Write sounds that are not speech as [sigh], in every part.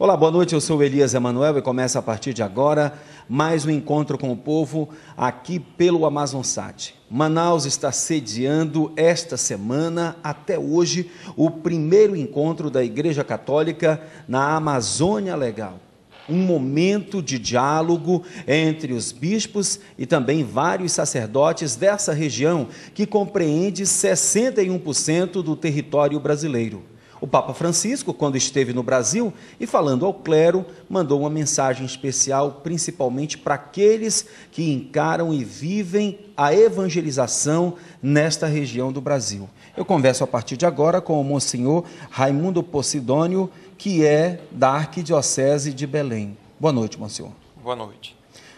Olá, boa noite. Eu sou Elias Emanuel e começa a partir de agora mais um encontro com o povo aqui pelo Amazonsat. Manaus está sediando esta semana, até hoje, o primeiro encontro da Igreja Católica na Amazônia Legal. Um momento de diálogo entre os bispos e também vários sacerdotes dessa região, que compreende 61% do território brasileiro. O Papa Francisco, quando esteve no Brasil e falando ao clero, mandou uma mensagem especial, principalmente para aqueles que encaram e vivem a evangelização nesta região do Brasil. Eu converso a partir de agora com o Monsenhor Raimundo Posidônio, que é da Arquidiocese de Belém. Boa noite, Monsenhor. Boa noite.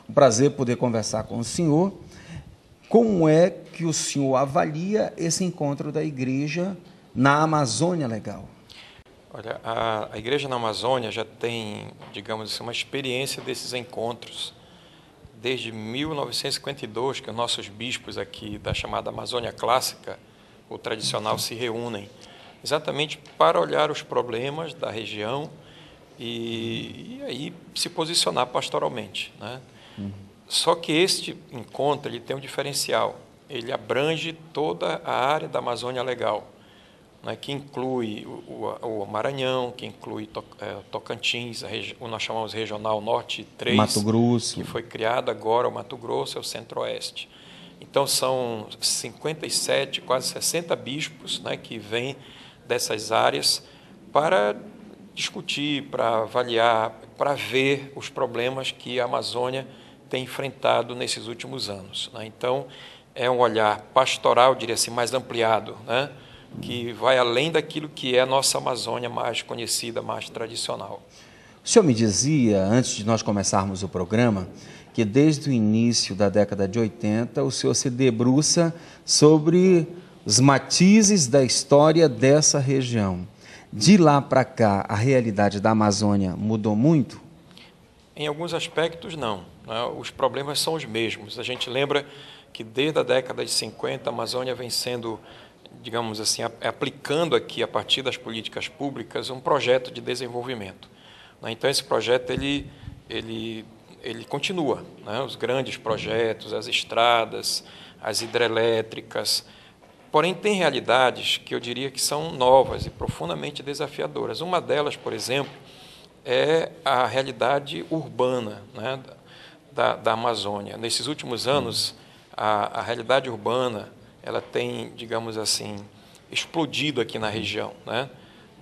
Um prazer poder conversar com o senhor. Como é que o senhor avalia esse encontro da igreja na Amazônia Legal? Olha, a, a igreja na Amazônia já tem, digamos assim, uma experiência desses encontros desde 1952 que os nossos bispos aqui da chamada Amazônia Clássica, o tradicional, se reúnem, exatamente para olhar os problemas da região e, e aí se posicionar pastoralmente. Né? Uhum. Só que este encontro ele tem um diferencial, ele abrange toda a área da Amazônia Legal né, que inclui o, o, o, Maranhão, que inclui to, é, Tocantins, o nós chamamos Regional Norte 3, Mato Grosso. que foi criado agora, o Mato Grosso é o Centro-Oeste. Então, são 57, quase 60 bispos né, que vêm dessas áreas para discutir, para avaliar, para ver os problemas que a Amazônia tem enfrentado nesses últimos anos. Né? Então, é um olhar pastoral, diria assim, mais ampliado, né? que vai além daquilo que é a nossa Amazônia mais conhecida, mais tradicional. O senhor me dizia, antes de nós começarmos o programa, que desde o início da década de 80 o senhor se debruça sobre os matizes da história dessa região. De lá para cá, a realidade da Amazônia mudou muito? Em alguns aspectos, não. Né? Os problemas são os mesmos. A gente lembra que desde a década de 50 a Amazônia vem sendo digamos assim, aplicando aqui a partir das políticas públicas um projeto de desenvolvimento. Né? Então esse projeto ele ele ele continua, né? os grandes projetos, as estradas, as hidrelétricas, porém tem realidades que eu diria que são novas e profundamente desafiadoras. Uma delas, por exemplo, é a realidade urbana né? da, da Amazônia. Nesses últimos anos, a, a realidade urbana ela tem, digamos assim, explodido aqui na região, né?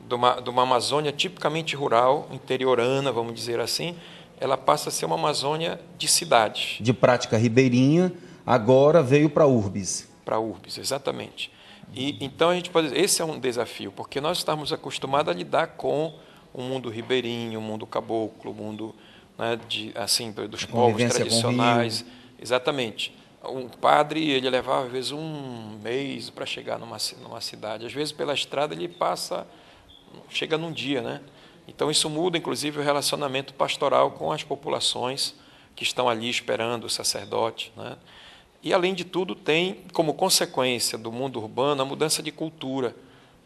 De uma, de uma Amazônia tipicamente rural, interiorana, vamos dizer assim, ela passa a ser uma Amazônia de cidades. De prática ribeirinha, agora veio para urbis. Para urbis, exatamente. E então a gente pode dizer, esse é um desafio, porque nós estamos acostumados a lidar com o mundo ribeirinho, o mundo caboclo, o mundo né, de, assim, dos povos tradicionais. Exatamente um padre ele levava às vezes um mês para chegar numa, numa cidade. Às vezes pela estrada ele passa, chega num dia, né? Então isso muda, inclusive, o relacionamento pastoral com as populações que estão ali esperando o sacerdote, né? E além de tudo tem como consequência do mundo urbano a mudança de cultura,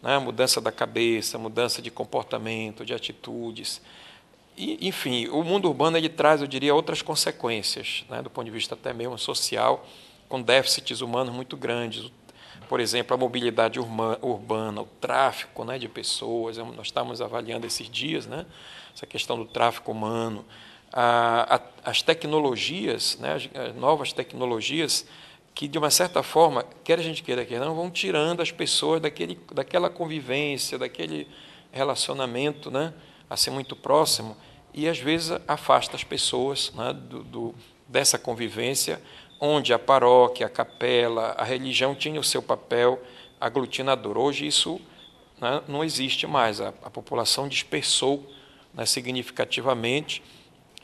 né? A mudança da cabeça, a mudança de comportamento, de atitudes enfim, o mundo urbano ele traz, eu diria, outras consequências, né, do ponto de vista até mesmo social, com déficits humanos muito grandes. Por exemplo, a mobilidade urbana, o tráfico né, de pessoas, é nós estamos avaliando esses dias né, essa questão do tráfico humano, a, a, as tecnologias, né, as, as novas tecnologias que, de uma certa forma, quer a gente queira, quer não, vão tirando as pessoas daquele, daquela convivência, daquele relacionamento, né? a ser muito próximo e às vezes afasta as pessoas né, do, do, dessa convivência, onde a paróquia, a capela, a religião tinha o seu papel aglutinador. Hoje isso né, não existe mais, a, a população dispersou né, significativamente.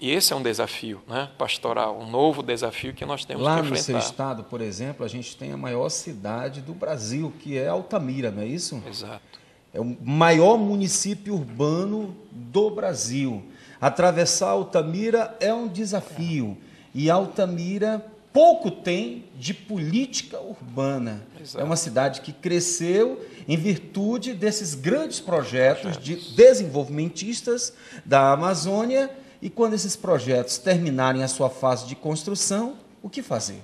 E esse é um desafio né, pastoral, um novo desafio que nós temos Lá que enfrentar. Lá no seu estado, por exemplo, a gente tem a maior cidade do Brasil, que é Altamira, não é isso? Exato é o maior município urbano do Brasil. Atravessar Altamira é um desafio. E Altamira pouco tem de política urbana. Exato. É uma cidade que cresceu em virtude desses grandes projetos de desenvolvimentistas da Amazônia. E quando esses projetos terminarem a sua fase de construção, o que fazer?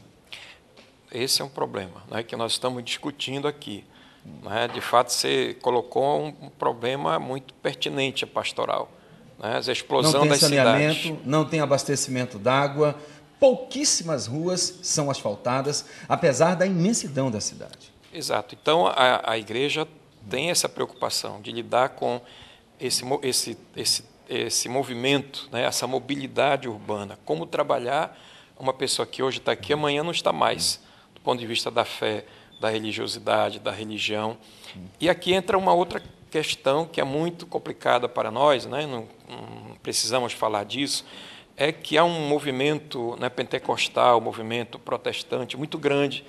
Esse é um problema né, que nós estamos discutindo aqui. Né? De fato, você colocou um problema muito pertinente à pastoral. Né? da explosão não tem saneamento, cidades. não tem abastecimento d'água, pouquíssimas ruas são asfaltadas, apesar da imensidão da cidade. Exato. Então, a, a igreja tem essa preocupação de lidar com esse, esse, esse, esse movimento, né? essa mobilidade urbana. Como trabalhar uma pessoa que hoje está aqui, amanhã não está mais, do ponto de vista da fé da religiosidade, da religião. Hum. E aqui entra uma outra questão que é muito complicada para nós, né? não, não precisamos falar disso, é que há um movimento né, pentecostal, um movimento protestante muito grande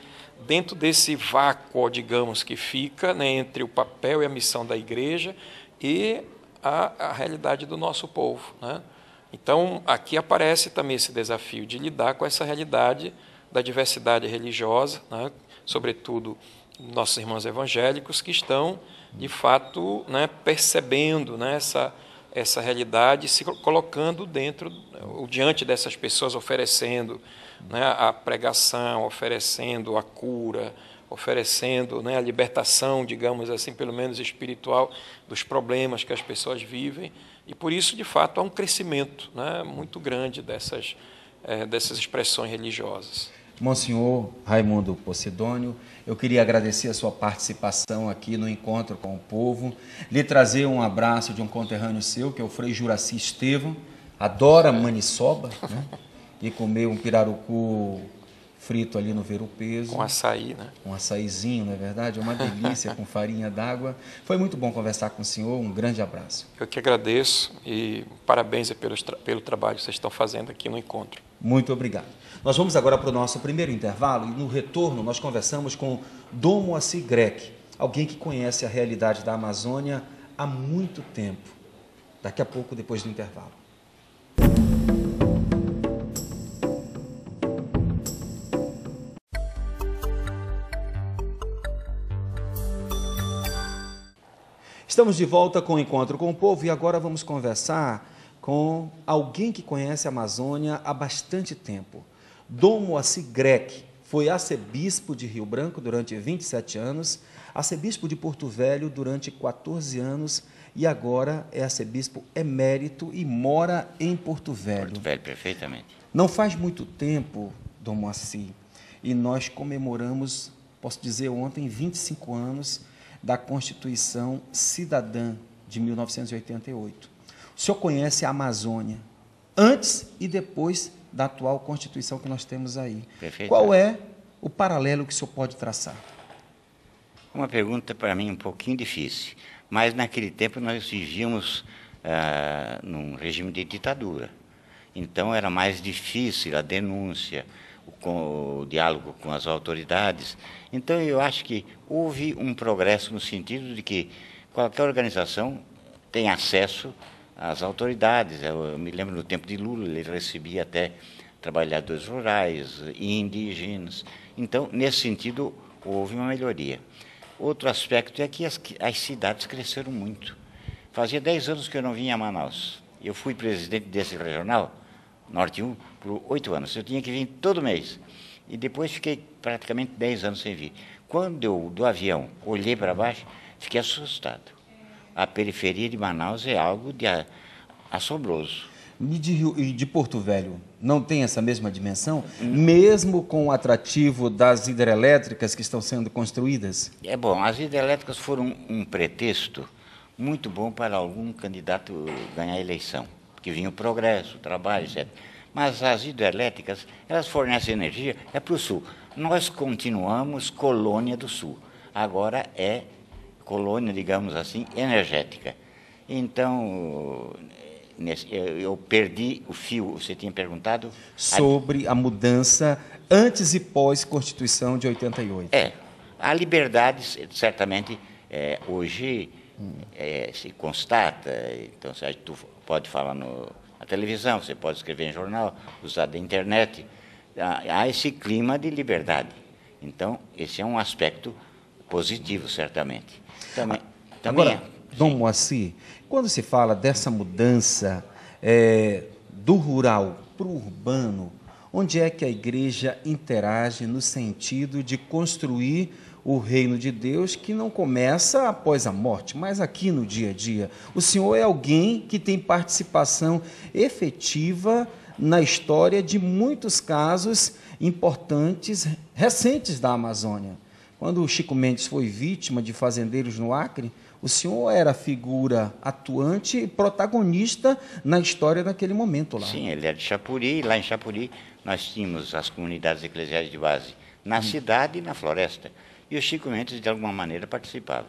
dentro desse vácuo, digamos, que fica né, entre o papel e a missão da igreja e a, a realidade do nosso povo. Né? Então, aqui aparece também esse desafio de lidar com essa realidade da diversidade religiosa, né, sobretudo nossos irmãos evangélicos, que estão, de fato, né, percebendo né, essa, essa realidade, se colocando dentro, ou diante dessas pessoas, oferecendo né, a pregação, oferecendo a cura, oferecendo né, a libertação, digamos assim, pelo menos espiritual, dos problemas que as pessoas vivem. E por isso, de fato, há um crescimento né, muito grande dessas, é, dessas expressões religiosas. Monsenhor Raimundo Posidônio, eu queria agradecer a sua participação aqui no encontro com o povo, lhe trazer um abraço de um conterrâneo seu, que é o Frei Juraci Estevam, adora maniçoba, né? e comer um pirarucu frito ali no Ver Peso. Com açaí, né? Um açaizinho, não é verdade? É uma delícia com farinha d'água. Foi muito bom conversar com o senhor. Um grande abraço. Eu que agradeço e parabéns pelo, pelo trabalho que vocês estão fazendo aqui no encontro. Muito obrigado. Nós vamos agora para o nosso primeiro intervalo e no retorno nós conversamos com Domo Assi alguém que conhece a realidade da Amazônia há muito tempo. Daqui a pouco, depois do intervalo. Estamos de volta com o Encontro com o Povo e agora vamos conversar com alguém que conhece a Amazônia há bastante tempo. Dom Moacir Grec foi arcebispo de Rio Branco durante 27 anos, arcebispo de Porto Velho durante 14 anos e agora é arcebispo emérito e mora em Porto Velho. Porto Velho, perfeitamente. Não faz muito tempo, Dom Moacir, e nós comemoramos, posso dizer ontem, 25 anos da Constituição Cidadã de 1988. O senhor conhece a Amazônia antes e depois da atual Constituição que nós temos aí. Perfeito. Qual é o paralelo que o senhor pode traçar? Uma pergunta para mim um pouquinho difícil, mas naquele tempo nós vivíamos ah, num regime de ditadura. Então era mais difícil a denúncia, com o diálogo com as autoridades. Então, eu acho que houve um progresso no sentido de que qualquer organização tem acesso às autoridades. Eu, me lembro no tempo de Lula, ele recebia até trabalhadores rurais, indígenas. Então, nesse sentido, houve uma melhoria. Outro aspecto é que as, as cidades cresceram muito. Fazia 10 anos que eu não vinha a Manaus. Eu fui presidente desse regional Norte 1 por oito anos. Eu tinha que vir todo mês. E depois fiquei praticamente dez anos sem vir. Quando eu, do avião, olhei para baixo, fiquei assustado. A periferia de Manaus é algo de assombroso. E de, Rio, e de Porto Velho, não tem essa mesma dimensão? Mesmo com o atrativo das hidrelétricas que estão sendo construídas? É bom, as hidrelétricas foram um pretexto muito bom para algum candidato ganhar eleição que vinha o progresso, o trabalho, etc. Mas as hidrelétricas, elas fornecem energia, é para o sul. Nós continuamos colônia do sul. Agora é colônia, digamos assim, energética. Então, eu perdi o fio, você tinha perguntado? Sobre a mudança antes e pós-Constituição de 88. É. A liberdade, certamente, é, hoje hum. é, se constata, então, se tu pode falar no, na televisão, você pode escrever em jornal, usar da internet. Há esse clima de liberdade. Então, esse é um aspecto positivo, certamente. Também, também Agora, é, Dom Moacir, quando se fala dessa mudança é, do rural para o urbano, onde é que a igreja interage no sentido de construir o reino de Deus que não começa após a morte, mas aqui no dia a dia. O Senhor é alguém que tem participação efetiva na história de muitos casos importantes recentes da Amazônia. Quando o Chico Mendes foi vítima de fazendeiros no Acre, o senhor era figura atuante e protagonista na história daquele momento lá. Sim, ele é de Chapuri, e lá em Chapuri nós tínhamos as comunidades eclesiais de base na hum. cidade e na floresta e o Chico Mendes, de alguma maneira, participava.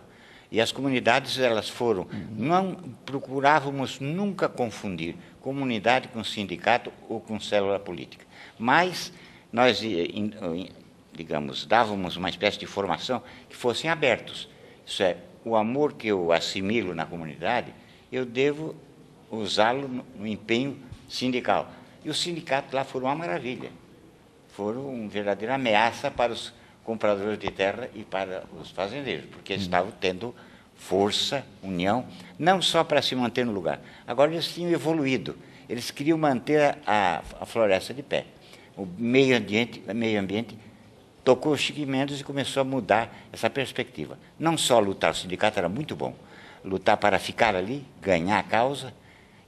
E as comunidades, elas foram, não procurávamos nunca confundir comunidade com sindicato ou com célula política. Mas nós, eh, eh, digamos, dávamos uma espécie de formação que fossem abertos. Isso é, o amor que eu assimilo na comunidade, eu devo usá-lo no empenho sindical. E os sindicatos lá foram uma maravilha. Foram uma verdadeira ameaça para os compradores de terra e para os fazendeiros, porque eles uhum. estavam tendo força, união, não só para se manter no lugar. Agora eles tinham evoluído, eles queriam manter a, a floresta de pé. O meio ambiente, meio ambiente tocou o Chico Mendes e começou a mudar essa perspectiva. Não só lutar, o sindicato era muito bom, lutar para ficar ali, ganhar a causa,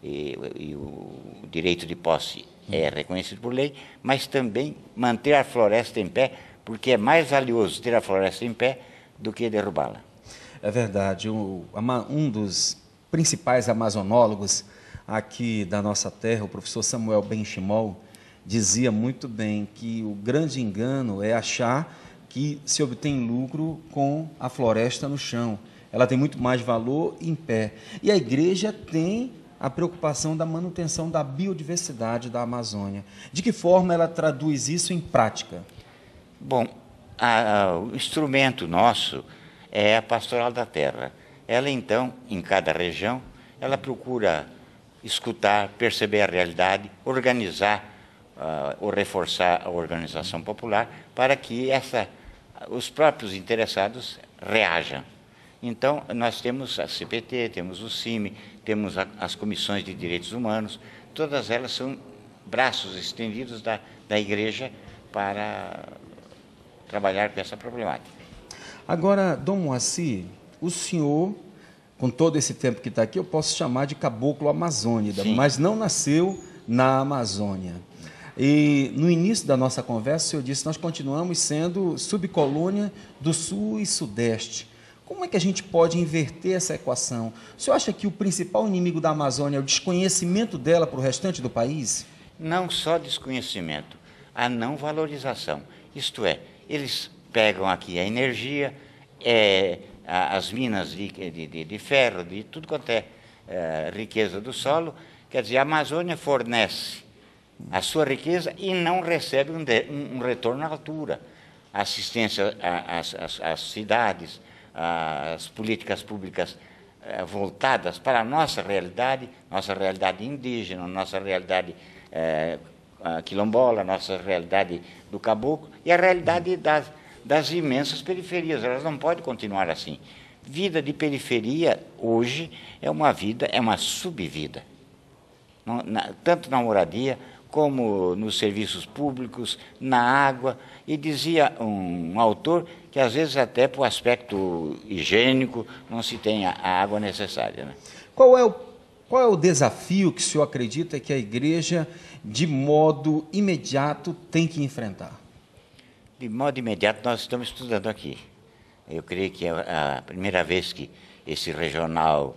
e, e o direito de posse é uhum. reconhecido por lei, mas também manter a floresta em pé porque é mais valioso ter a floresta em pé do que derrubá-la. É verdade. um dos principais amazonólogos aqui da nossa terra, o professor Samuel Benchimol, dizia muito bem que o grande engano é achar que se obtém lucro com a floresta no chão. Ela tem muito mais valor em pé. E a igreja tem a preocupação da manutenção da biodiversidade da Amazônia. De que forma ela traduz isso em prática? Bom, a, a, o instrumento nosso é a pastoral da terra. Ela então, em cada região, ela procura escutar, perceber a realidade, organizar uh, ou reforçar a organização popular para que essa, os próprios interessados reajam. Então, nós temos a CPT, temos o CIMI, temos a, as comissões de direitos humanos, todas elas são braços estendidos da, da igreja para trabalhar com essa problemática. Agora, Dom Moacir, o senhor, com todo esse tempo que está aqui, eu posso chamar de caboclo amazônida, Sim. mas não nasceu na Amazônia. E no início da nossa conversa, o senhor disse nós continuamos sendo subcolônia do Sul e Sudeste. Como é que a gente pode inverter essa equação? O senhor acha que o principal inimigo da Amazônia é o desconhecimento dela para o restante do país? Não só desconhecimento, a não valorização. Isto é, eles pegam aqui a energia, é, as minas de, de, de, ferro, de tudo quanto é, é riqueza do solo. Quer dizer, a Amazônia fornece a sua riqueza e não recebe um, de, um retorno à altura. Assistência às, às, às cidades, às políticas públicas é, voltadas para a nossa realidade, nossa realidade indígena, nossa realidade é, quilombola, a nossa realidade do caboclo e a realidade das, das imensas periferias. Elas não podem continuar assim. Vida de periferia hoje é uma vida, é uma subvida. Não, na, tanto na moradia como nos serviços públicos, na água. E dizia um, um autor que às vezes até para o aspecto higiênico não se tem a, a água necessária. Né? Qual é o qual é o desafio que o senhor acredita que a igreja, de modo imediato, tem que enfrentar? De modo imediato, nós estamos estudando aqui. Eu creio que é a primeira vez que esse regional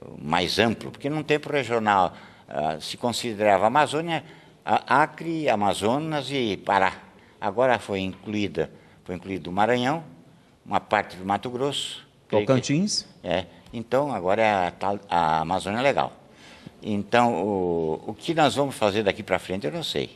uh, mais amplo, porque num tempo regional uh, se considerava Amazônia, Acre, Amazonas e Pará. Agora foi incluída, foi incluído o Maranhão, uma parte do Mato Grosso. Tocantins? Que, é, então, agora é a, a Amazônia é Legal. Então, o, o que nós vamos fazer daqui para frente, eu não sei.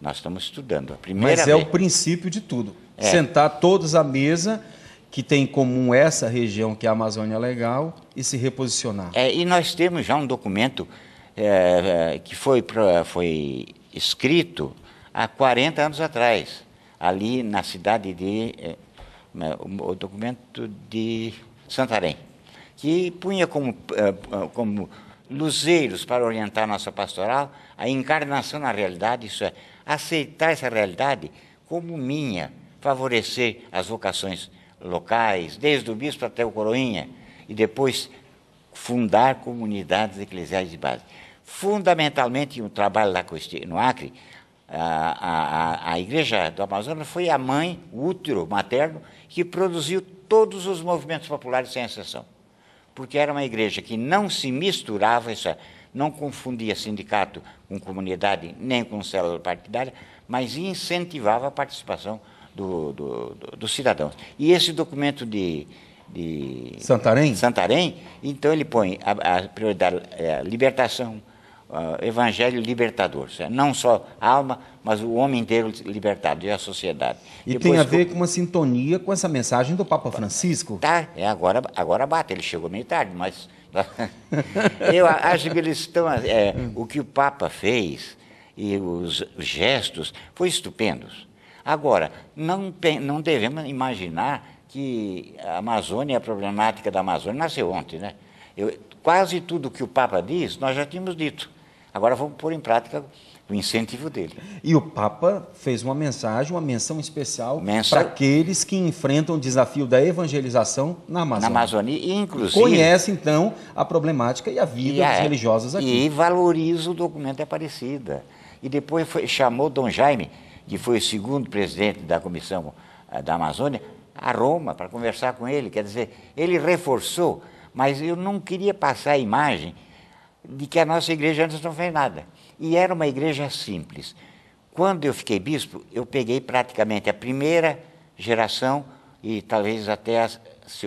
Nós estamos estudando. A primeira Mas é vez. o princípio de tudo. É. Sentar todos à mesa que tem em comum essa região, que é a Amazônia Legal, e se reposicionar. É, e nós temos já um documento é, é que foi, foi escrito há 40 anos atrás, ali na cidade de. É, o documento de Santarém que punha como, eh, eh, como luzeiros para orientar nossa pastoral a encarnação na realidade, isso é, aceitar essa realidade como minha, favorecer as vocações locais, desde o bispo até o coroinha, e depois fundar comunidades eclesiais de base. Fundamentalmente, um trabalho lá no Acre, a, a, a Igreja do Amazonas foi a mãe, o útero materno, que produziu todos os movimentos populares, sem exceção porque era uma igreja que não se misturava, isso é, não confundia sindicato com comunidade, nem com célula partidária, mas incentivava a participação do, do, do, do cidadão. E esse documento de, de Santarém? Santarém, então ele põe a, a prioridade é, libertação, uh, evangelho libertador, certo? não só a alma, mas o homem inteiro libertado e a sociedade. E Depois, tem a ver com uma sintonia com essa mensagem do Papa Francisco? Tá, é, agora, agora bate, ele chegou meio tarde, mas [laughs] eu acho que eles estão. É, o que o Papa fez e os gestos foi estupendos. Agora, não, não devemos imaginar que a Amazônia, a problemática da Amazônia, nasceu ontem, né? Eu, quase tudo que o Papa diz, nós já tínhamos dito. Agora vamos pôr em prática o incentivo dele. E o Papa fez uma mensagem, uma menção especial Mensa... para aqueles que enfrentam o desafio da evangelização na Amazônia. Na Amazônia, e inclusive. Conhece, então, a problemática e a vida e a... dos religiosos aqui. E valoriza o documento Aparecida. É e depois foi, chamou Dom Jaime, que foi o segundo presidente da Comissão eh, da Amazônia, a Roma para conversar com ele. Quer dizer, ele reforçou, mas eu não queria passar a imagem de que a nossa igreja antes não fez nada. E era uma igreja simples. Quando eu fiquei bispo, eu peguei praticamente a primeira geração e talvez até a,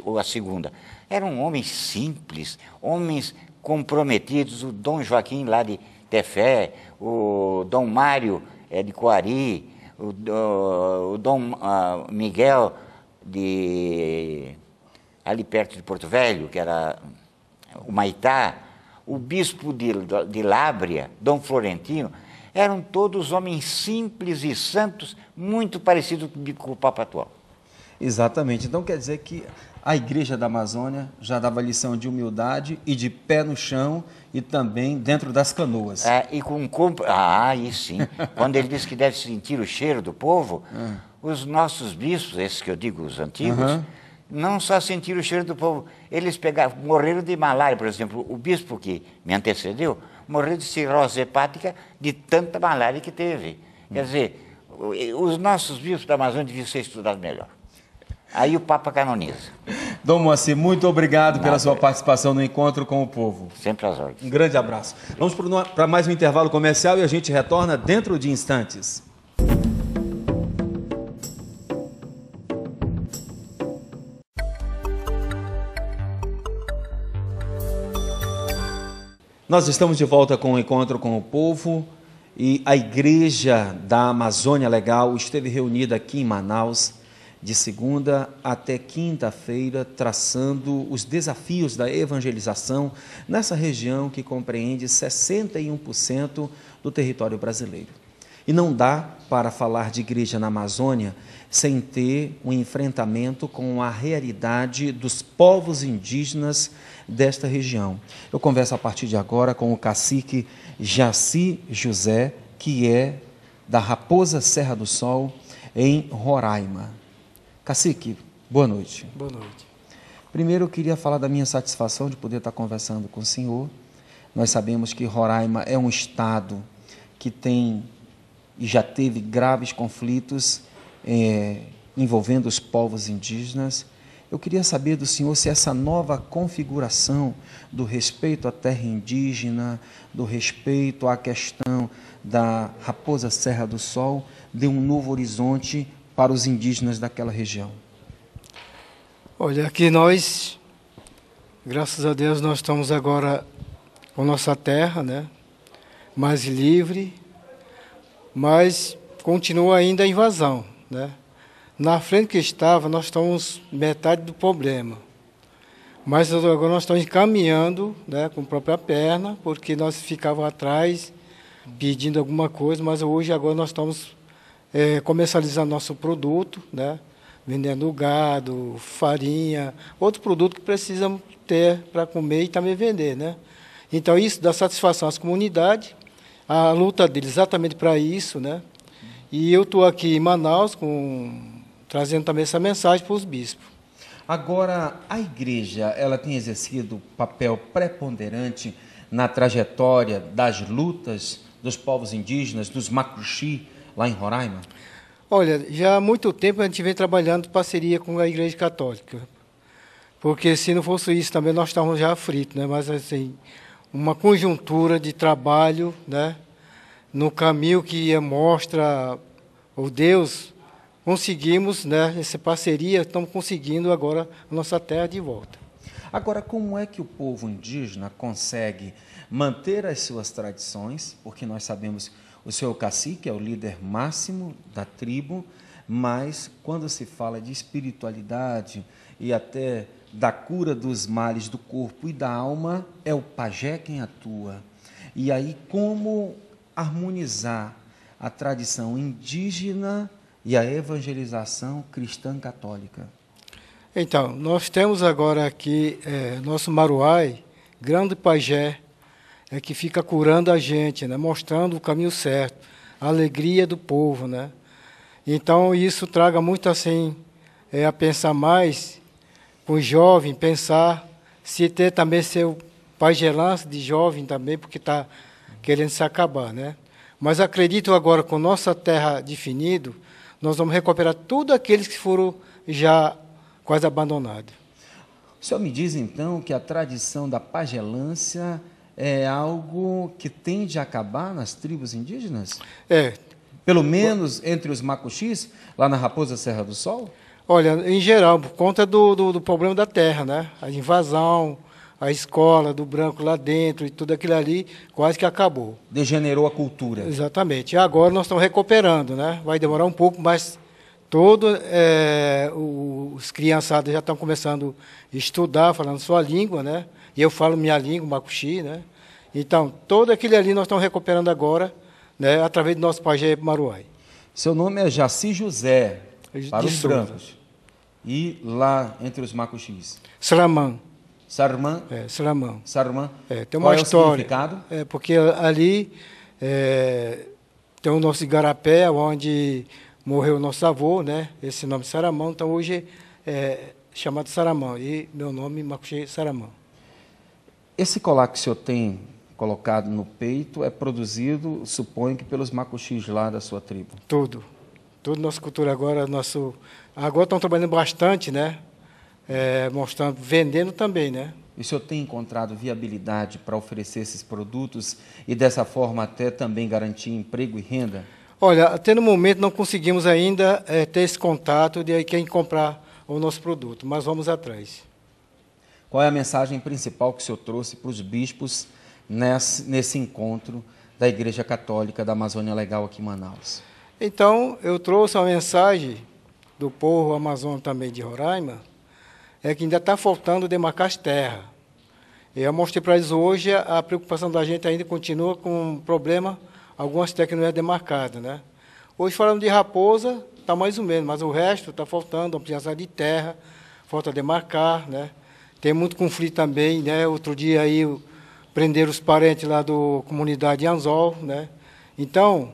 ou a segunda. Eram homens simples, homens comprometidos. O Dom Joaquim lá de Tefé, o Dom Mário é, de Coari, o, o, Dom ah, Miguel de ali perto de Porto Velho, que era o Maitá, o bispo de, de Lábria, Dom Florentino, eram todos homens simples e santos, muito parecidos com o Papa atual. Exatamente. Então quer dizer que a Igreja da Amazônia já dava lição de humildade e de pé no chão e também dentro das canoas. É, e com comp... Ah, aí sim. [laughs] Quando ele diz que deve sentir o cheiro do povo, ah. os nossos bispos, esses que eu digo, os antigos, uhum não só sentiram o cheiro do povo, eles pegaram, morreram de malária, por exemplo, o bispo que me antecedeu morreu de cirrose hepática de tanta malária que teve. Quer dizer, os nossos bispos da Amazônia deviam ser estudados melhor. Aí o Papa canoniza. Dom Moacir, muito obrigado Nada. pela sua participação no encontro com o povo. Sempre às ordens. Um grande abraço. Vamos para mais um intervalo comercial e a gente retorna dentro de instantes. Nós estamos de volta com o um encontro com o povo e a igreja da Amazônia Legal esteve reunida aqui em Manaus de segunda até quinta-feira, traçando os desafios da evangelização nessa região que compreende 61% do território brasileiro. E não dá para falar de igreja na Amazônia sem ter um enfrentamento com a realidade dos povos indígenas desta região. Eu converso a partir de agora com o cacique Jaci José, que é da Raposa Serra do Sol, em Roraima. Cacique, boa noite. Boa noite. Primeiro, eu queria falar da minha satisfação de poder estar conversando com o senhor. Nós sabemos que Roraima é um estado que tem e já teve graves conflitos é, envolvendo os povos indígenas. Eu queria saber do senhor se essa nova configuração do respeito à terra indígena, do respeito à questão da Raposa Serra do Sol, deu um novo horizonte para os indígenas daquela região. Olha, aqui nós, graças a Deus, nós estamos agora com nossa terra, né? Mais livre, mas continua ainda a invasão. Né? Na frente que estava, nós estamos metade do problema. Mas agora nós estamos encaminhando né, com a própria perna, porque nós ficávamos atrás pedindo alguma coisa, mas hoje agora nós estamos é, comercializando nosso produto, né, vendendo gado, farinha, outro produto que precisamos ter para comer e também vender. Né? Então isso dá satisfação às comunidades, a luta deles exatamente para isso, né, e eu estou aqui em Manaus com, trazendo também essa mensagem para os bispos. Agora, a igreja, ela tem exercido papel preponderante na trajetória das lutas dos povos indígenas, dos Macuxi, lá em Roraima? Olha, já há muito tempo a gente vem trabalhando parceria com a Igreja Católica. Porque se não fosse isso também nós estávamos já fritos, né? Mas assim, uma conjuntura de trabalho, né? no caminho que mostra o Deus, conseguimos, né, essa parceria, estamos conseguindo agora a nossa terra de volta. Agora, como é que o povo indígena consegue manter as suas tradições? Porque nós sabemos o seu cacique é o líder máximo da tribo, mas quando se fala de espiritualidade e até da cura dos males do corpo e da alma, é o pajé quem atua. E aí, como harmonizar a tradição indígena e a evangelização cristã católica? Então, nós temos agora aqui é, nosso Maruai, grande pajé, é que fica curando a gente, né, mostrando o caminho certo, a alegria do povo, né? Então isso traga muito assim é, a pensar mais com o jovem, pensar se ter também seu pajelance de jovem também, porque está querendo se acabar, né? Mas acredito agora com nossa terra definido, nós vamos recuperar todos aqueles que foram já quase abandonados. O senhor me diz então que a tradição da pagelância é algo que tende a acabar nas tribos indígenas? É. Pelo menos entre os macuxis, lá na Raposa Serra do Sol? Olha, em geral, por conta do, do, do problema da terra, né? A invasão, a escola do branco lá dentro e tudo aquilo ali quase que acabou. Degenerou a cultura. Exatamente. E agora nós estamos recuperando, né? Vai demorar um pouco, mas todo é, os criançados já estão começando a estudar, falando sua língua, né? E eu falo minha língua, macuxi, né? Então, todo aquilo ali nós estamos recuperando agora, né, através do nosso pajé Maruai. Seu nome é Jaci José, para de os brancos. E lá entre os macuxis? Slamã. Sarman. É, Saramã. Sarman. É, tem uma Qual é história. É, é porque ali é, tem o nosso igarapé, onde morreu nosso avô, né? Esse nome Saramão. Então hoje é chamado Saramão. E meu nome Macuxê Saramão. Esse colar que o senhor tem colocado no peito é produzido, suponho que pelos macuxis lá da sua tribo. Tudo. Toda nossa cultura agora, nosso agora estão trabalhando bastante, né? é, mostrando, vendendo também, né? E o senhor tem encontrado viabilidade para oferecer esses produtos e dessa forma até também garantir emprego e renda? Olha, até no momento não conseguimos ainda é, ter esse contato de quem comprar o nosso produto, mas vamos atrás. Qual é a mensagem principal que o senhor trouxe para os bispos nesse, nesse encontro da Igreja Católica da Amazônia Legal aqui em Manaus? Então, eu trouxe uma mensagem do povo amazônico também de Roraima, é que ainda está faltando demarcar as terras. Eu mostrei para eles hoje, a preocupação da gente ainda continua com um problema, algumas terras que não é demarcada, né? Hoje falamos de raposa, está mais ou menos, mas o resto está faltando, ampliação de terra, falta demarcar, né? Tem muito conflito também, né? Outro dia aí prenderam os parentes lá do comunidade Anzol, né? Então,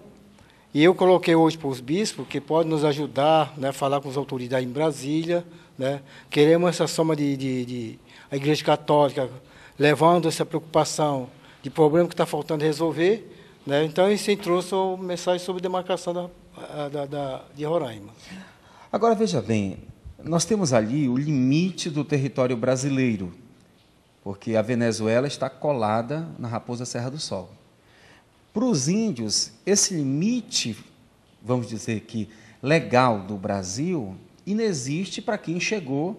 e eu coloquei hoje para os bispos que podem nos ajudar, né, falar com as autoridades em Brasília, né? Queremos essa soma de, de, de, a Igreja Católica levando essa preocupação de problema que está faltando resolver. Né? Então, isso trouxe a mensagem sobre demarcação da, da, da, de Roraima. Agora, veja bem, nós temos ali o limite do território brasileiro, porque a Venezuela está colada na Raposa Serra do Sol. Para os índios, esse limite, vamos dizer que legal do Brasil, inexiste para quem chegou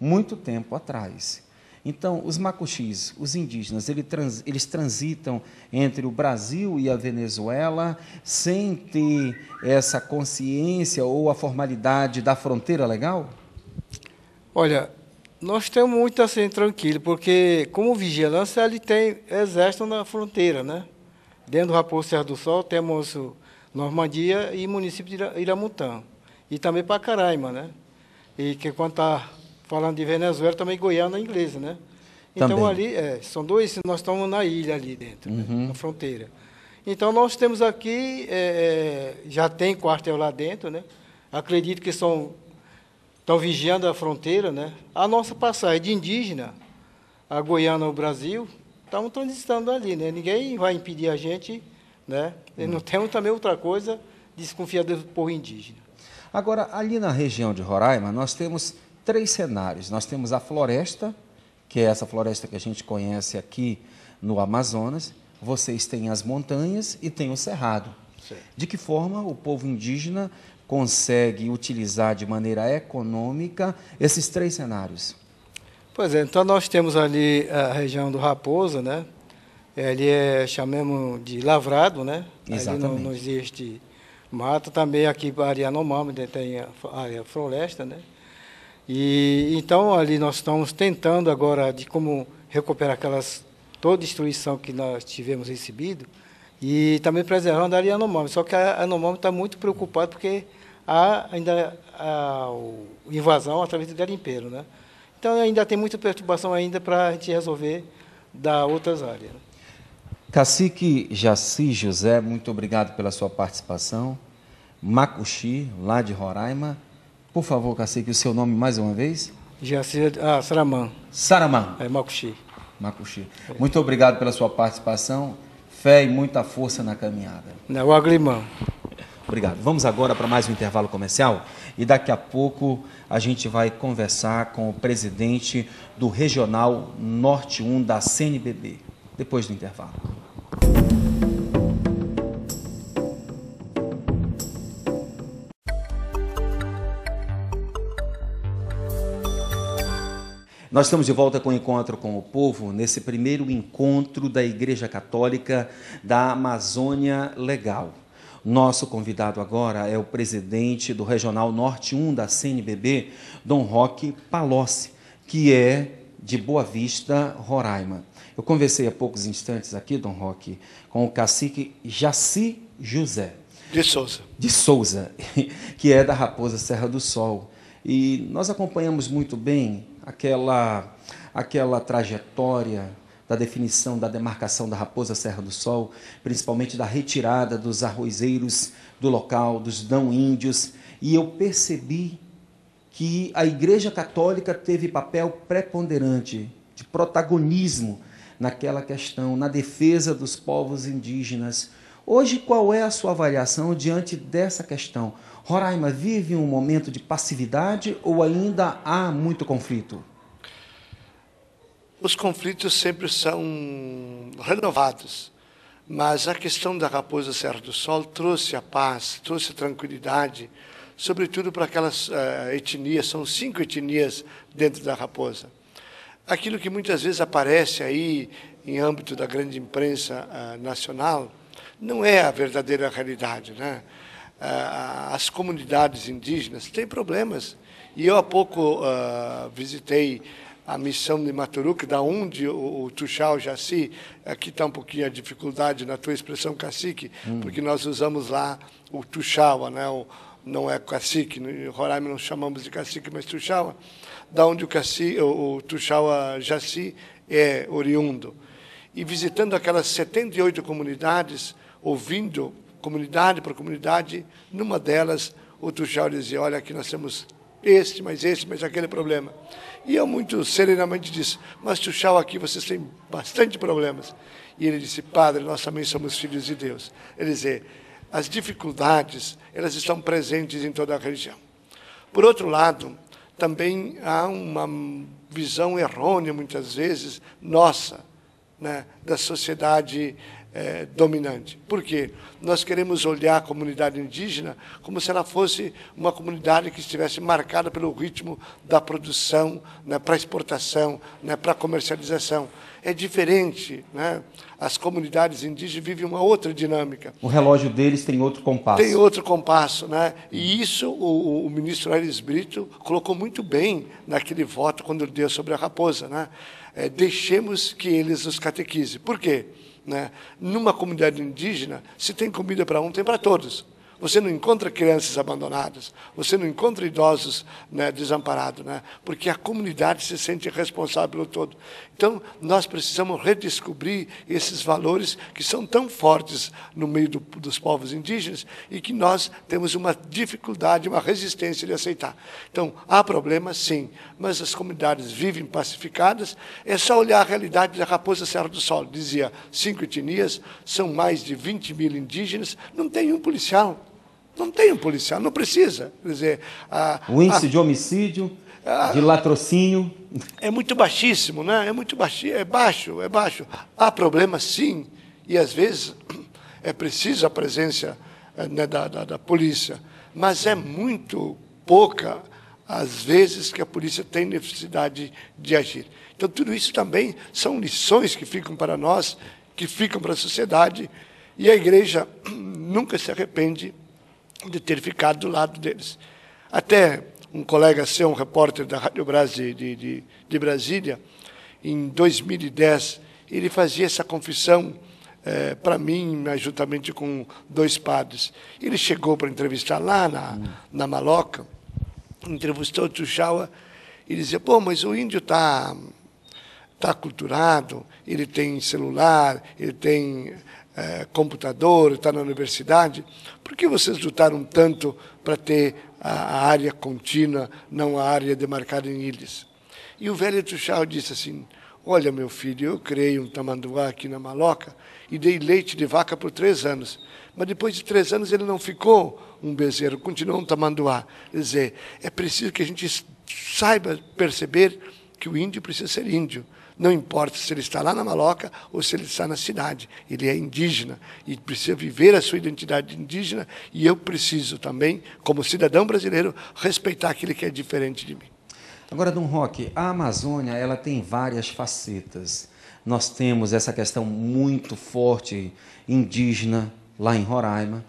muito tempo atrás. Então, os macuxis, os indígenas, eles transitam entre o Brasil e a Venezuela sem ter essa consciência ou a formalidade da fronteira legal? Olha, nós estamos muito assim tranquilos, porque como vigilância ele tem exército na fronteira, né? Dentro do Raposo Serra do Sol temos Normandia e município de Iramutã e também para Caraima, né? E que quando está falando de Venezuela, também Goiânia é inglesa, né? Então também. ali, é, são dois, nós estamos na ilha ali dentro, né? uhum. né? na fronteira. Então nós temos aqui, é, é, já tem quartel lá dentro, né? Acredito que são estão vigiando a fronteira, né? A nossa passagem de indígena, a Goiânia ao Brasil, estamos transitando ali, né? Ninguém vai impedir a gente, né? Uhum. Não hum. temos também outra coisa, desconfiar do povo indígena. Agora, ali na região de Roraima, nós temos três cenários. Nós temos a floresta, que é essa floresta que a gente conhece aqui no Amazonas. Vocês têm as montanhas e tem o cerrado. Sim. De que forma o povo indígena consegue utilizar de maneira econômica esses três cenários? Pois é, então nós temos ali a região do Raposa, né? Ele é, é, chamemos de lavrado, né? Exatamente. Ali no, nos dias de Mata também aqui a área Yanomami, né, tem a área floresta, né? E então ali nós estamos tentando agora de como recuperar aquelas toda destruição que nós tivemos recebido e também preservando a área Yanomami. Só que a Yanomami está muito preocupada porque há ainda a invasão através do garimpeiro, né? Então ainda tem muita perturbação ainda para a gente resolver da outras áreas. Né? Cacique Jaci José, muito obrigado pela sua participação. Macuxi, lá de Roraima. Por favor, Cacique, o seu nome mais uma vez? Jaci ah, Saramã. Saramã. É Macuxi. Macuxi. Muito obrigado pela sua participação. Fé e muita força na caminhada. Não, Aglimão. Obrigado. Vamos agora para mais um intervalo comercial e daqui a pouco a gente vai conversar com o presidente do Regional Norte 1 da CNBB, depois do intervalo. Nós estamos de volta com o encontro com o povo nesse primeiro encontro da Igreja Católica da Amazônia Legal. Nosso convidado agora é o presidente do Regional Norte 1 da CNBB, Dom Roque Palocci, que é de Boa Vista, Roraima. Eu conversei há poucos instantes aqui, Dom Roque, com o cacique Jaci José. De Souza. De Souza, [laughs] que é da Raposa Serra do Sol. E nós acompanhamos muito bem aquela, aquela trajetória da definição da demarcação da Raposa Serra do Sol, principalmente da retirada dos arrozeiros do local, dos não índios, e eu percebi que a Igreja Católica teve papel preponderante, de protagonismo naquela questão, na defesa dos povos indígenas, Hoje, qual é a sua avaliação diante dessa questão? Roraima vive um momento de passividade ou ainda há muito conflito? Os conflitos sempre são renovados, mas a questão da Raposa Serra do Sol trouxe a paz, trouxe a tranquilidade, sobretudo para aquelas uh, etnias, são cinco etnias dentro da Raposa. Aquilo que muitas vezes aparece aí em âmbito da grande imprensa uh, nacional, não é a verdadeira realidade. Né? As comunidades indígenas têm problemas. E eu há pouco uh, visitei a missão de Maturuca, da onde o, o Tuxau Jaci, aqui está um pouquinho a dificuldade na tua expressão cacique, hum. porque nós usamos lá o Tuxaua, né? O, não é cacique, né? em Roraima não chamamos de cacique, mas Tuxaua, da onde o, cacique, o, o Tuxaua Jaci é oriundo. E visitando aquelas 78 comunidades, ouvindo comunidade por comunidade, numa delas o Tuchel dizia, olha, aqui nós temos este, mas este, mas aquele problema. E eu muito serenamente disse, mas Tuchel, aqui vocês têm bastante problemas. E ele disse, padre, nós também somos filhos de Deus. Ele dizia, as dificuldades, elas estão presentes em toda a religião. Por outro lado, também há uma visão errônea, muitas vezes, nossa, né, da sociedade é, dominante. Por quê? Nós queremos olhar a comunidade indígena como se ela fosse uma comunidade que estivesse marcada pelo ritmo da produção, né, para exportação, né, para comercialização. É diferente. Né? As comunidades indígenas vivem uma outra dinâmica. O relógio deles tem outro compasso. Tem outro compasso. Né? E isso o, o ministro Aires Brito colocou muito bem naquele voto quando ele deu sobre a raposa. Né? É, deixemos que eles nos catequizem. Por quê? Né? Numa comunidade indígena, se tem comida para um, tem para todos. Você não encontra crianças abandonadas, você não encontra idosos né, desamparados, né? porque a comunidade se sente responsável pelo todo. Então, nós precisamos redescobrir esses valores que são tão fortes no meio do, dos povos indígenas e que nós temos uma dificuldade, uma resistência de aceitar. Então, há problemas, sim, mas as comunidades vivem pacificadas. É só olhar a realidade da Raposa Serra do Sol. Dizia, cinco etnias, são mais de 20 mil indígenas, não tem um policial. Não tem um policial, não precisa. Quer dizer, a, o índice a, de homicídio, a, de latrocínio. É muito baixíssimo, né? É muito baixo, é baixo, é baixo. Há problemas, sim, e às vezes é preciso a presença eh, né, da, da, da polícia, mas é muito pouca as vezes que a polícia tem necessidade de agir. Então, tudo isso também são lições que ficam para nós, que ficam para a sociedade, e a igreja [clears throat] nunca se arrepende de ter ficado do lado deles. Até um colega seu, um repórter da Rádio Brasil de, de, de Brasília, em 2010, ele fazia essa confissão é, eh, para mim, juntamente com dois padres. Ele chegou para entrevistar lá na, na Maloca, entrevistou o Tuxaua, e dizia, pô, mas o índio está tá, tá culturado, ele tem celular, ele tem é, computador, está na universidade, por que vocês lutaram tanto para ter a, a, área contínua, não a área demarcada em ilhas? E o velho Tuchal disse assim, olha, meu filho, eu criei um tamanduá aqui na Maloca e dei leite de vaca por três anos. Mas depois de três anos ele não ficou um bezerro, continuou um tamanduá. Quer dizer, é preciso que a gente saiba perceber que o índio precisa ser índio, não importa se ele está lá na Maloca ou se ele está na cidade, ele é indígena e precisa viver a sua identidade indígena. E eu preciso também, como cidadão brasileiro, respeitar aquele que é diferente de mim. Agora, Dom Roque, a Amazônia ela tem várias facetas. Nós temos essa questão muito forte indígena lá em Roraima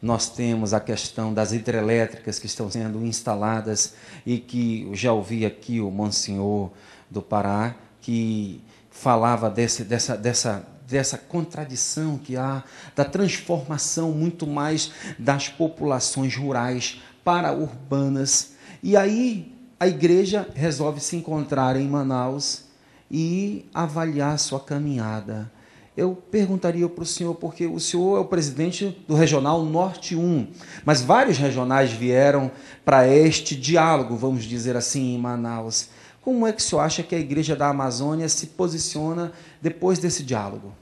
nós temos a questão das hidrelétricas que estão sendo instaladas e que eu já ouvi aqui o Monsenhor do Pará que falava desse, dessa, dessa, dessa contradição que há, da transformação muito mais das populações rurais para urbanas. E aí a igreja resolve se encontrar em Manaus e avaliar sua caminhada. Eu perguntaria para o senhor, porque o senhor é o presidente do Regional Norte 1, mas vários regionais vieram para este diálogo, vamos dizer assim, em Manaus. Como é que o senhor acha que a Igreja da Amazônia se posiciona depois desse diálogo?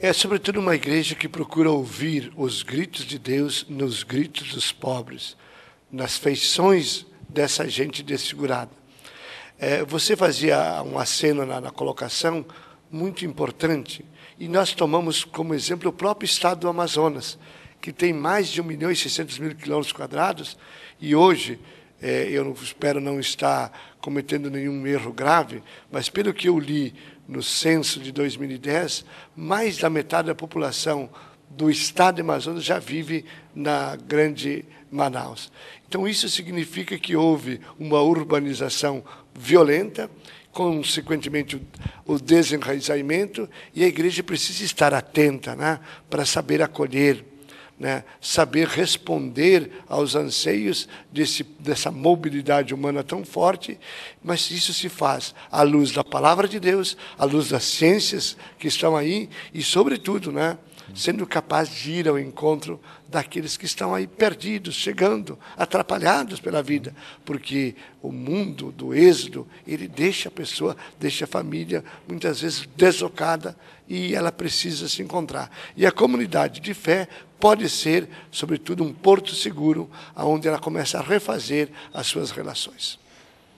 É, sobretudo, uma igreja que procura ouvir os gritos de Deus nos gritos dos pobres, nas feições dessa gente desfigurada. É, você fazia um aceno na, na colocação muito importante, e nós tomamos como exemplo o próprio estado do Amazonas, que tem mais de 1 milhão e 600 mil quilômetros quadrados, e hoje é, eu espero não estar cometendo nenhum erro grave, mas pelo que eu li no censo de 2010, mais da metade da população do estado Amazonas já vive na grande Manaus. Então, isso significa que houve uma urbanização violenta, consequentemente o desenraizamento, e a igreja precisa estar atenta né, para saber acolher né, saber responder aos anseios desse, dessa mobilidade humana tão forte, mas isso se faz à luz da palavra de Deus, à luz das ciências que estão aí e, sobretudo, né, sendo capaz de ir ao encontro daqueles que estão aí perdidos, chegando, atrapalhados pela vida, porque o mundo do êxodo, ele deixa a pessoa, deixa a família muitas vezes deslocada e ela precisa se encontrar. E a comunidade de fé pode ser, sobretudo, um porto seguro onde ela começa a refazer as suas relações.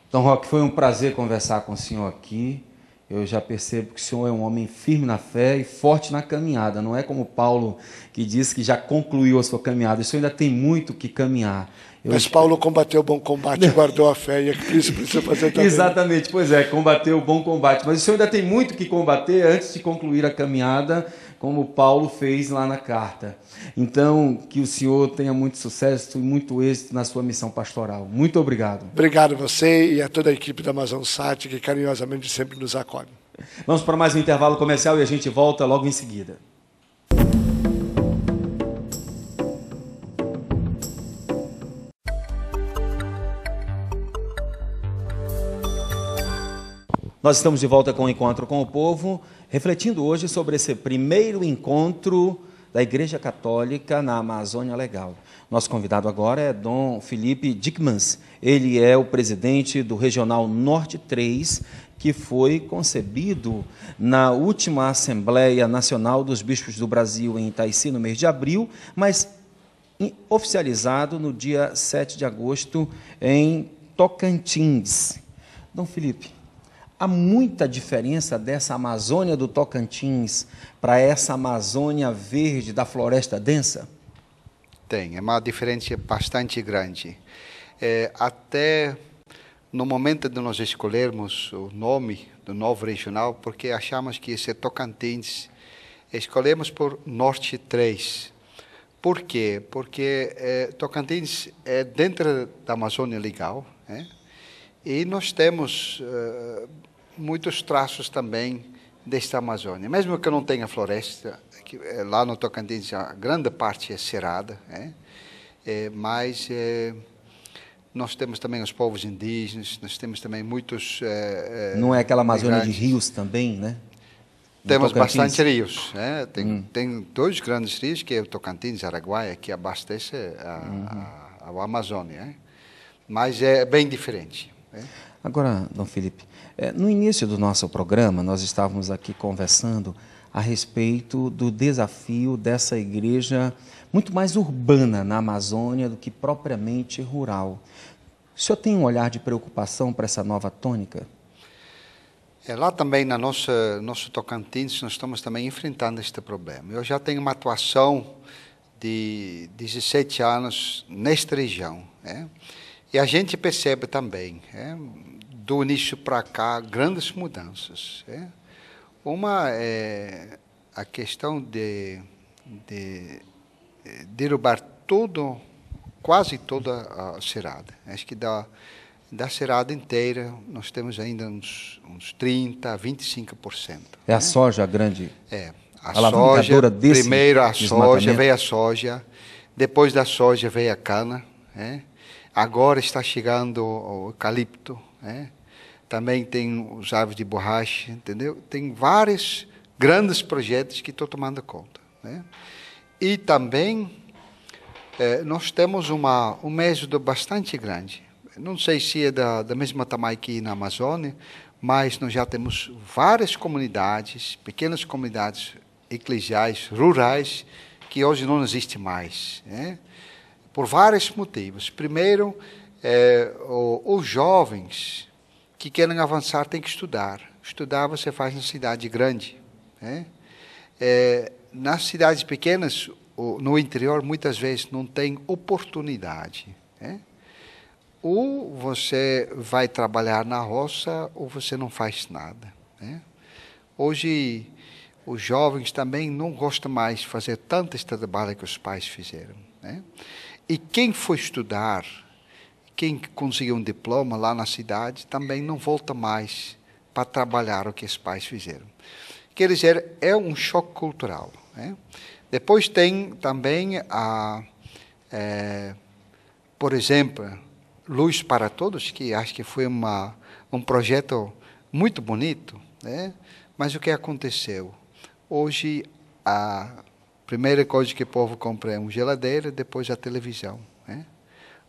Então, Roque, foi um prazer conversar com o senhor aqui. Eu já percebo que o senhor é um homem firme na fé e forte na caminhada. Não é como Paulo que disse que já concluiu a sua caminhada. O senhor ainda tem muito que caminhar. Eu... Mas Paulo combateu o bom combate, guardou a fé e é isso que precisa fazer também. [laughs] Exatamente, pois é, combateu o bom combate. Mas o senhor ainda tem muito que combater antes de concluir a caminhada como Paulo fez lá na carta. Então, que o Senhor tenha muito sucesso e muito êxito na sua missão pastoral. Muito obrigado. Obrigado a você e a toda a equipe da Amazon Sat, que carinhosamente sempre nos acolhe. Vamos para mais um intervalo comercial e a gente volta logo em seguida. Nós estamos de volta com o encontro com o povo, refletindo hoje sobre esse primeiro encontro da Igreja Católica na Amazônia Legal. Nosso convidado agora é Dom Felipe Dickmans. Ele é o presidente do Regional Norte 3, que foi concebido na última Assembleia Nacional dos Bispos do Brasil em Itaici, no mês de abril, mas oficializado no dia 7 de agosto em Tocantins. Dom Felipe, Há muita diferença dessa Amazônia do Tocantins para essa Amazônia verde da floresta densa? Tem, é uma diferença bastante grande. É, até no momento de nós escolhermos o nome do novo regional, porque achamos que esse é Tocantins, escolhemos por Norte 3. Por quê? Porque é, Tocantins é dentro da Amazônia Legal, né? e nós temos uh, muitos traços também desta Amazônia. Mesmo que não tenha floresta, que, é, lá no Tocantins a grande parte é cerrada, é, né? eh, mas é, nós temos também os povos indígenas, nós temos também muitos... não é aquela Amazônia de rios também, né? No temos Tocantins. bastante rios. Né? Tem, hum. tem dois grandes rios, que é o Tocantins e Araguaia, que abastece a, uhum. a, a, a Amazônia. Né? Mas é bem diferente. É? Agora, Dom Felipe, é, no início do nosso programa, nós estávamos aqui conversando a respeito do desafio dessa igreja muito mais urbana na Amazônia do que propriamente rural. O senhor tem um olhar de preocupação para essa nova tônica? É, lá também, na nossa nosso Tocantins, nós estamos também enfrentando este problema. Eu já tenho uma atuação de 17 anos nesta região. Né? E a gente percebe também, é, do início para cá, grandes mudanças. É? Uma é a questão de, de eh, derrubar todo, quase toda a cerada. Acho que da, da cerada inteira, nós temos ainda uns, uns 30%, 25%. É né? a soja grande? É. A, a soja, desse primeiro a soja, veio a soja, depois da soja veio a cana, né? agora está chegando o eucalipto, né? também tem os árvores de borracha, entendeu? Tem vários grandes projetos que estou tomando conta. Né? E também eh, nós temos uma, um êxodo bastante grande. Não sei se é da, da mesma tamanho que na Amazônia, mas nós já temos várias comunidades, pequenas comunidades eclesiais, rurais, que hoje não existe mais. Né? Por vários motivos. Primeiro, eh, os jovens que querem avançar têm que estudar. Estudar você faz na cidade grande. Né? É, nas cidades pequenas, no interior, muitas vezes não tem oportunidade. Né? Ou você vai trabalhar na roça ou você não faz nada. Né? Hoje, os jovens também não gostam mais de fazer tanto esse trabalho que os pais fizeram. Né? E quem foi estudar quem conseguiu um diploma lá na cidade também não volta mais para trabalhar o que os pais fizeram. Quer dizer, é um choque cultural. Né? Depois tem também a, é, por exemplo, Luz para Todos, que acho que foi uma, um projeto muito bonito, né? mas o que aconteceu? Hoje, a primeira coisa que o povo compra é uma geladeira, depois a televisão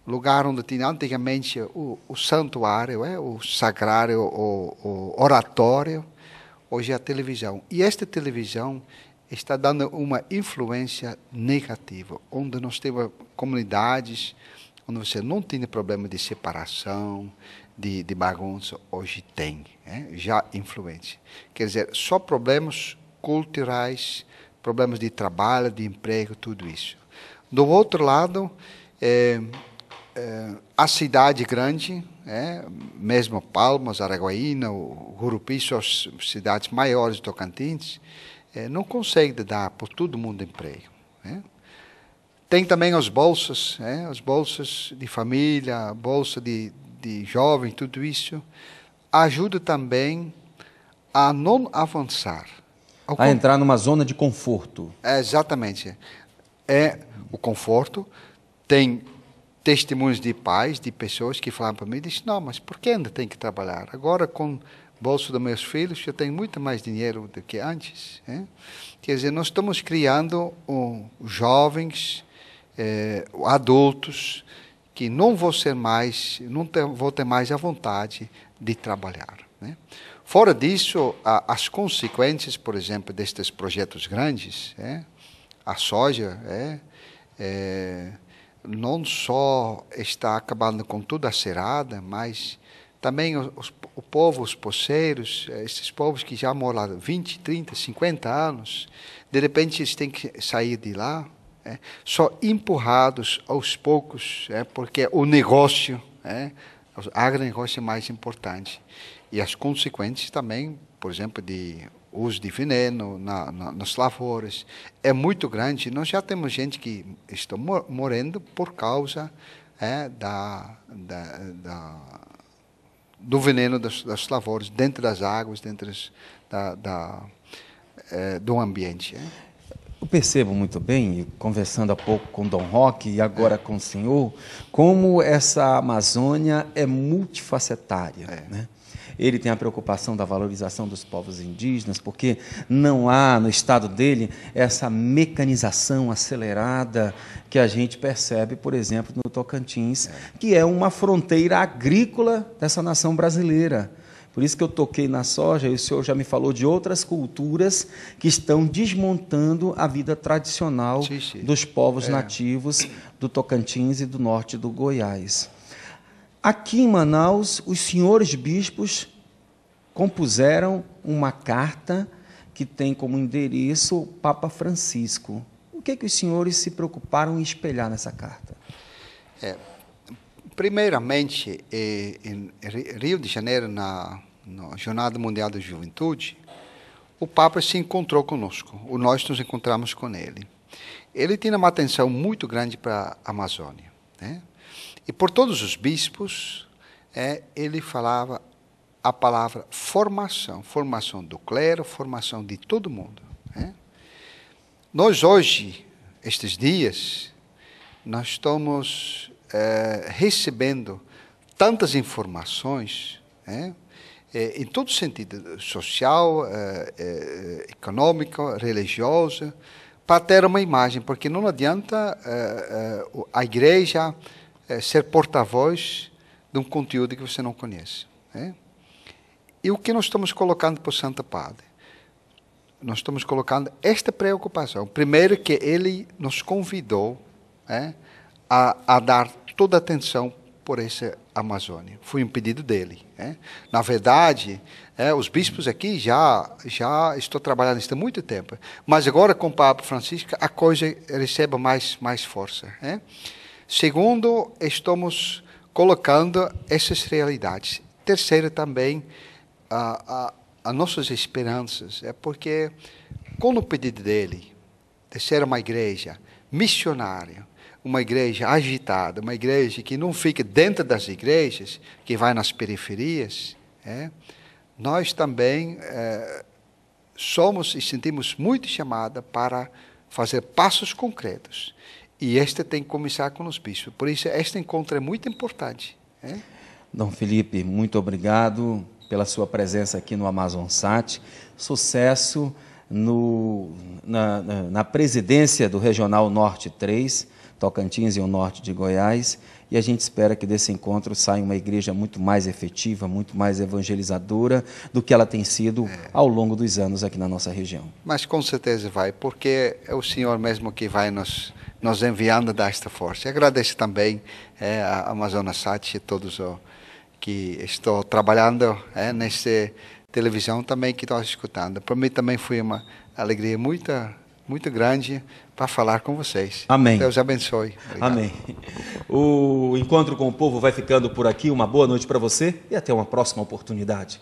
lugar onde tinha antigamente o, o santuário, é? o sagrário, o, o, oratório, hoje é a televisão. E esta televisão está dando uma influência negativa, onde nós temos comunidades onde você não tinha problema de separação, de, de bagunça, hoje tem, é? já influência. Quer dizer, só problemas culturais, problemas de trabalho, de emprego, tudo isso. Do outro lado, é, é, a cidade grande, é, mesmo Palmas, Araguaína, Gurupi, são as cidades maiores de Tocantins, é, não consegue dar por todo mundo emprego. Né? Tem também as bolsas, né? as bolsas de família, bolsa de, de jovem, tudo isso ajuda também a não avançar. A com... entrar numa zona de conforto. É, exatamente. É o conforto, tem testemunhos de pais, de pessoas que falavam para mim, disse, não, mas por que ainda tem que trabalhar? Agora, com o bolso dos meus filhos, eu tenho muito mais dinheiro do que antes. Quer dizer, nós estamos criando um, jovens, eh, adultos, que não vão ser mais, não ter, vão ter mais a vontade de trabalhar. Né? Fora disso, a, as consequências, por exemplo, destes projetos grandes, é, a soja, é, é não só está acabando com toda a cerada, mas também os, o povo, os poceiros, eh, esses povos que já moram lá 20, 30, 50 anos, de repente eles têm que sair de lá, é, só empurrados aos poucos, é, porque o negócio, é, o agronegócio é mais importante. E as consequências também por exemplo, de uso de veneno na, na, nas lavouras, é muito grande. Nós já temos gente que está morrendo por causa é, da, da, da, do veneno das, das, lavouras, dentro das águas, dentro das, da, da é, do ambiente. É. Eu percebo muito bem, conversando há pouco com Dom Roque e agora é. com o senhor, como essa Amazônia é multifacetária. É. Né? ele tem a preocupação da valorização dos povos indígenas, porque não há no estado dele essa mecanização acelerada que a gente percebe, por exemplo, no Tocantins, é. que é uma fronteira agrícola dessa nação brasileira. Por isso que eu toquei na soja, e o senhor já me falou de outras culturas que estão desmontando a vida tradicional dos povos é. nativos do Tocantins e do norte do Goiás. Aqui em Manaus, os senhores bispos compuseram uma carta que tem como endereço o Papa Francisco. O que, é que os senhores se preocuparam em espelhar nessa carta? É, primeiramente, é, em Rio de Janeiro, na, na Jornada Mundial da Juventude, o Papa se encontrou conosco, ou nós nos encontramos com ele. Ele tinha uma atenção muito grande para a Amazônia. Né? E por todos os bispos, é, ele falava a palavra formação, formação do clero, formação de todo mundo. Né? Nós hoje, estes dias, nós estamos é, recebendo tantas informações, né? é, em todo sentido, social, é, econômico, religiosa, para ter uma imagem, porque não adianta a igreja ser porta-voz de um conteúdo que você não conhece. Né? E o que nós estamos colocando para o Santo Padre? Nós estamos colocando esta preocupação. Primeiro, que ele nos convidou é, a, a dar toda a atenção por essa Amazônia. Foi um pedido dele. É. Na verdade, é, os bispos aqui já já estou trabalhando isso há muito tempo, mas agora com o Papa Francisco a coisa recebe mais mais força. É. Segundo, estamos colocando essas realidades. Terceiro também a, a, a nossas esperanças é porque, com o pedido dele de ser uma igreja missionária, uma igreja agitada, uma igreja que não fica dentro das igrejas, que vai nas periferias, é, nós também é, somos e sentimos muito chamada para fazer passos concretos. E este tem que começar com os bispos. Por isso, este encontro é muito importante. É? Dom Felipe, muito obrigado pela sua presença aqui no Amazon Sat. Sucesso no, na, na, na presidência do Regional Norte 3, Tocantins e o Norte de Goiás. E a gente espera que desse encontro saia uma igreja muito mais efetiva, muito mais evangelizadora do que ela tem sido é. ao longo dos anos aqui na nossa região. Mas com certeza vai, porque é o Senhor mesmo que vai nos, nos enviando desta força. E agradeço também é, a Amazonas Sat e todos os que estou trabalhando é, televisão também que estou escutando. Para mim também foi uma alegria muito, muito grande para falar com vocês. Amém. Deus abençoe. Obrigado. Amém. O encontro com o povo vai ficando por aqui. Uma boa noite para você e até uma próxima oportunidade.